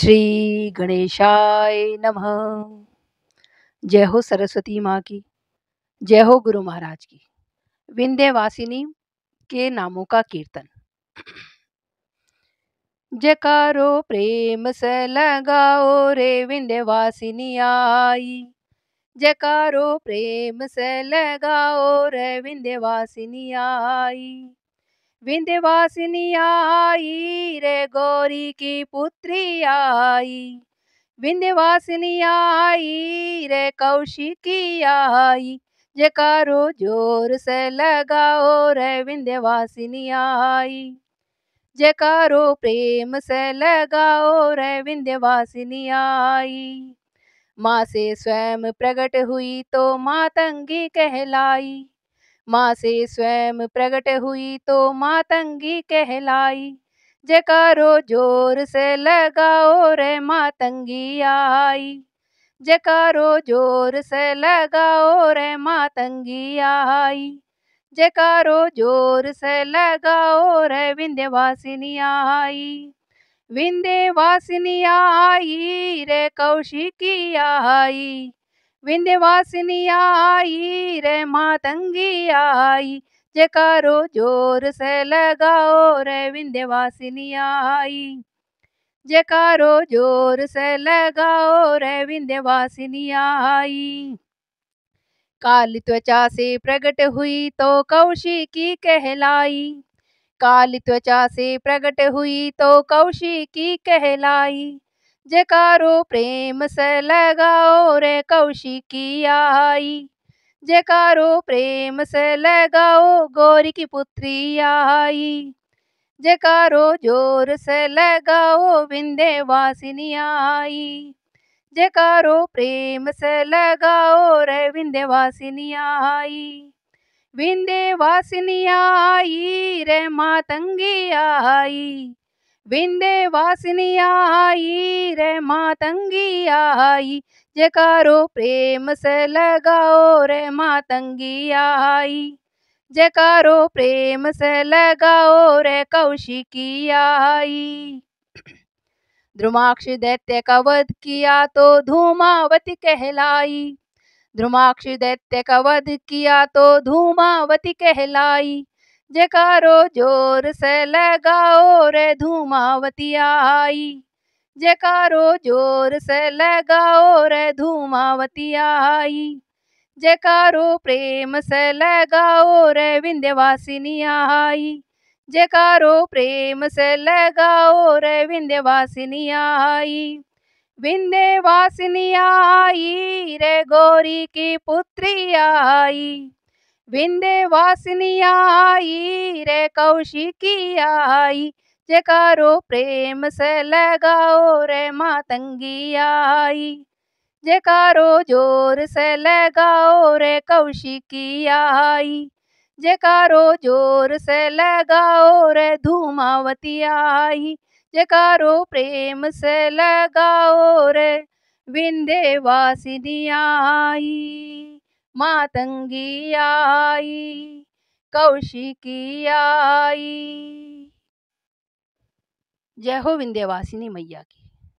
श्री गणेशाय नमः जय हो सरस्वती माँ की जय हो गुरु महाराज की विंध्यवासिनी के नामों का कीर्तन जयकारो प्रेम से लगाओ रे विंध्यवासिनी आई जयकारो प्रेम से लगाओ रे विंध्यवासिनी आई विंध्यवासिनी आई गौरी की पुत्री आई विंध्यवासिनी आई रे कौशिकी आई जयकारो जोर से लगाओ रे विंध्यवासिनी आई जयकारो प्रेम से लगाओ रे विंध्यवासिनी आई माँ से स्वयं प्रकट हुई तो मातंगी कहलाई माँ से स्वयं प्रकट हुई तो मातंगी कहलाई जयकारो जोर से लगाओ रे मातंगी आई जयकारो जोर से लगाओ रे मातंगी आई जयकारो जोर से लगाओ रे विंध्यवासिनी आई विंध्यवासिनी आई रे कौशिकी आई विंध्यवासिनी आई रे मातंगी आई जयकारो जोर से लगाओ रे विंध्यवासिनी आई जयकारो जोर से लगाओ रे विंध्यवासिनी आई काली त्वचा से प्रकट हुई तो कौशिकी कहलाई काली त्वचा से प्रकट हुई तो कौशिकी कहलाई जयकारो प्रेम से लगाओ रे कौशिकी आई जयकारो प्रेम से लगाओ गौरी की पुत्री आई जयकारो जोर से लगाओ विंदे वासिनी आई जयकारो प्रेम से लगाओ रे विंदे वासिनी आई विंदे वासिनी आई रे मातंगी आई विंदे वासिनी आई रे मातंगी आई जयकारो प्रेम से लगाओ रे मातंगी आई जयकारो प्रेम से लगाओ रे कौशिकी आई ध्रुमाक्ष दैत्य का वध किया तो धूमावती कहलाई ध्रुमाक्ष दैत्य का वध किया तो धूमावती कहलाई जयकारो जोर से लगाओ रे धूमावती आई जयकारो जोर से लगाओ रे धूमावती आई जयकारो प्रेम से लगाओ रे विंध्यवासिनी आई जयकारो प्रेम से लगाओ रे विंध्यवासिनी आई विंध्यवासिनी आई रे गौरी की पुत्री आई बिंदे वासनी आई रे कौशिकी आई जयकारो प्रेम से लगाओ रे मातंगी आई जोर से लगाओ रे कौशिकी आई जोर से लगाओ रे धूमावती आई जयकारो प्रेम से लगाओ रे विंध्यवासिनी आई मातंगी आई कौशिकी आई जय हो विंध्यवासिनी मैया की